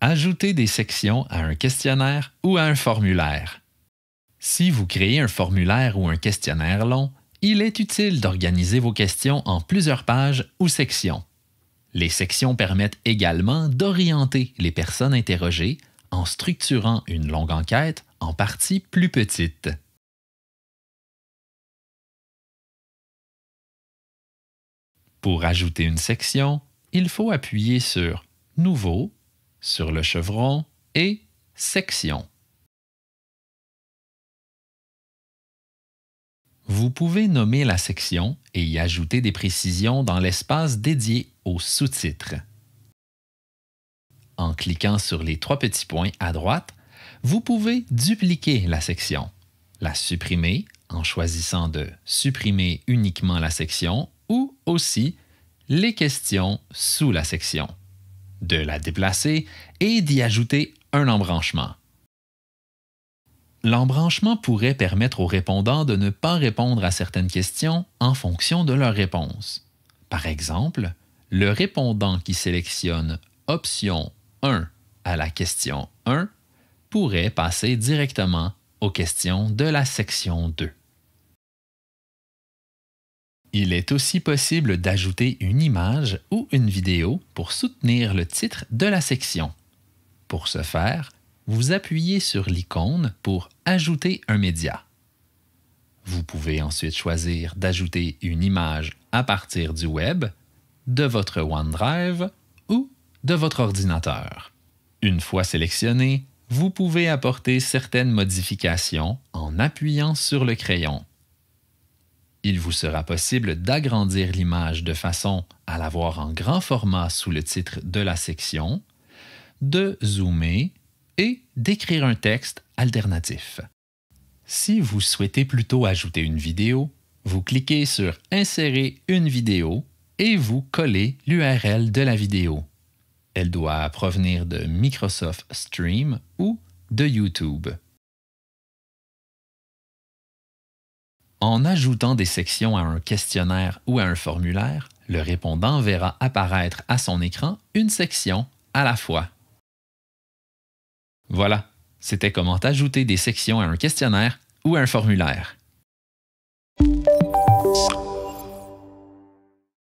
Ajoutez des sections à un questionnaire ou à un formulaire. Si vous créez un formulaire ou un questionnaire long, il est utile d'organiser vos questions en plusieurs pages ou sections. Les sections permettent également d'orienter les personnes interrogées en structurant une longue enquête en parties plus petites. Pour ajouter une section, il faut appuyer sur Nouveau, sur le chevron et Section. Vous pouvez nommer la section et y ajouter des précisions dans l'espace dédié au sous titre En cliquant sur les trois petits points à droite, vous pouvez dupliquer la section, la supprimer en choisissant de supprimer uniquement la section ou aussi les questions sous la section, de la déplacer et d'y ajouter un embranchement. L'embranchement pourrait permettre aux répondants de ne pas répondre à certaines questions en fonction de leur réponse. Par exemple, le répondant qui sélectionne Option 1 à la question 1 pourrait passer directement aux questions de la section 2. Il est aussi possible d'ajouter une image ou une vidéo pour soutenir le titre de la section. Pour ce faire, vous appuyez sur l'icône pour Ajouter un média. Vous pouvez ensuite choisir d'ajouter une image à partir du web, de votre OneDrive ou de votre ordinateur. Une fois sélectionné, vous pouvez apporter certaines modifications en appuyant sur le crayon. Il vous sera possible d'agrandir l'image de façon à la voir en grand format sous le titre de la section, de zoomer et d'écrire un texte alternatif. Si vous souhaitez plutôt ajouter une vidéo, vous cliquez sur Insérer une vidéo et vous collez l'URL de la vidéo. Elle doit provenir de Microsoft Stream ou de YouTube. En ajoutant des sections à un questionnaire ou à un formulaire, le répondant verra apparaître à son écran une section à la fois. Voilà, c'était comment ajouter des sections à un questionnaire ou à un formulaire.